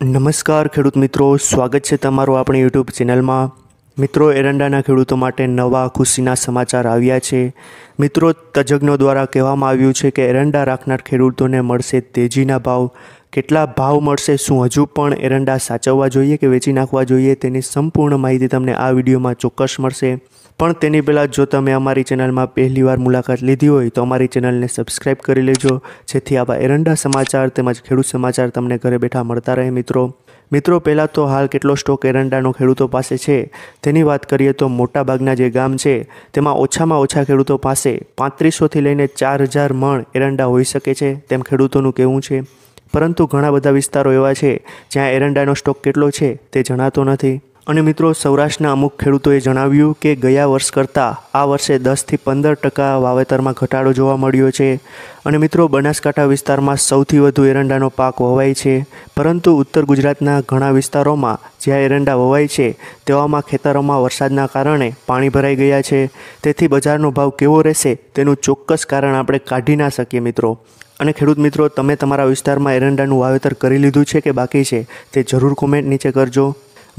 નમસ્કાર ખેડૂત મિત્રો સ્વાગત છે તમારું આપણી યુટ્યુબ ચેનલમાં મિત્રો એરંડાના ખેડૂતો માટે નવા ખુશીના સમાચાર આવ્યા છે મિત્રો તજજ્ઞો દ્વારા કહેવામાં આવ્યું છે કે એરંડા રાખનાર ખેડૂતોને મળશે તેજીના ભાવ કેટલા ભાવ મળશે શું હજુ પણ એરંડા સાચવવા જોઈએ કે વેચી નાખવા જોઈએ તેની સંપૂર્ણ માહિતી તમને આ વિડીયોમાં ચોક્કસ મળશે પણ તેની પહેલાં જો તમે અમારી ચેનલમાં પહેલીવાર મુલાકાત લીધી હોય તો અમારી ચેનલને સબસ્ક્રાઈબ કરી લેજો જેથી આવા એરંડા સમાચાર તેમજ ખેડૂત સમાચાર તમને ઘરે બેઠા મળતા રહે મિત્રો મિત્રો પહેલાં તો હાલ કેટલો સ્ટોક એરંડાનો ખેડૂતો પાસે છે તેની વાત કરીએ તો મોટાભાગના જે ગામ છે તેમાં ઓછામાં ઓછા ખેડૂતો પાસે પાંત્રીસોથી લઈને ચાર હજાર મણ એરંડા હોઈ શકે છે તેમ ખેડૂતોનું કહેવું છે પરંતુ ઘણા બધા વિસ્તારો એવા છે જ્યાં એરંડાનો સ્ટોક કેટલો છે તે જણાતો નથી અને મિત્રો સૌરાષ્ટ્રના અમુક ખેડૂતોએ જણાવ્યું કે ગયા વર્ષ કરતાં આ વર્ષે દસથી પંદર ટકા વાવેતરમાં ઘટાડો જોવા મળ્યો છે અને મિત્રો બનાસકાંઠા વિસ્તારમાં સૌથી વધુ એરંડાનો પાક વવાય છે પરંતુ ઉત્તર ગુજરાતના ઘણા વિસ્તારોમાં જ્યાં એરંડા વવાય છે તેવામાં ખેતરોમાં વરસાદના કારણે પાણી ભરાઈ ગયા છે તેથી બજારનો ભાવ કેવો રહેશે તેનું ચોક્કસ કારણ આપણે કાઢી ના શકીએ મિત્રો અને ખેડૂત મિત્રો તમે તમારા વિસ્તારમાં એરંડાનું વાવેતર કરી લીધું છે કે બાકી છે તે જરૂર કોમેન્ટ નીચે કરજો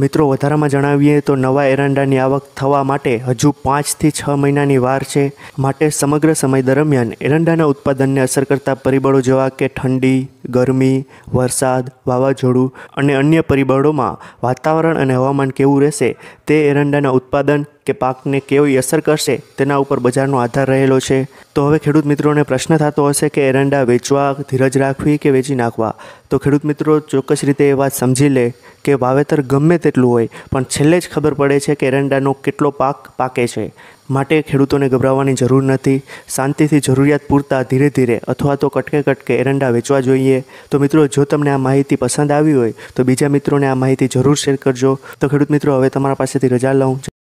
મિત્રો વધારામાં જણાવીએ તો નવા એરંડાની આવક થવા માટે હજુ પાંચથી છ મહિનાની વાર છે માટે સમગ્ર સમય દરમિયાન એરંડાના ઉત્પાદનને અસર કરતા પરિબળો જેવા કે ઠંડી ગરમી વરસાદ વાવાઝોડું અને અન્ય પરિબળોમાં વાતાવરણ અને હવામાન કેવું રહેશે તે એરંડાના ઉત્પાદન કે પાકને કેવી અસર કરશે તેના ઉપર બજારનો આધાર રહેલો છે તો હવે ખેડૂત મિત્રોને પ્રશ્ન થતો હશે કે એરંડા વેચવા ધીરજ રાખવી કે વેચી નાખવા તો ખેડૂત મિત્રો ચોક્કસ રીતે એ વાત સમજી લે કે વાવેતર ગમે તેટલું હોય પણ છેલ્લે જ ખબર પડે છે કે એરંડાનો કેટલો પાક પાકે છે માટે ખેડૂતોને ગભરાવવાની જરૂર નથી શાંતિથી જરૂરિયાત પૂરતા ધીરે ધીરે અથવા તો કટકે કટકે એરંડા વેચવા જોઈએ તો મિત્રો જો તમને આ માહિતી પસંદ આવી હોય તો બીજા મિત્રોને આ માહિતી જરૂર શેર કરજો તો ખેડૂત મિત્રો હવે તમારા પાસેથી રજા લઉં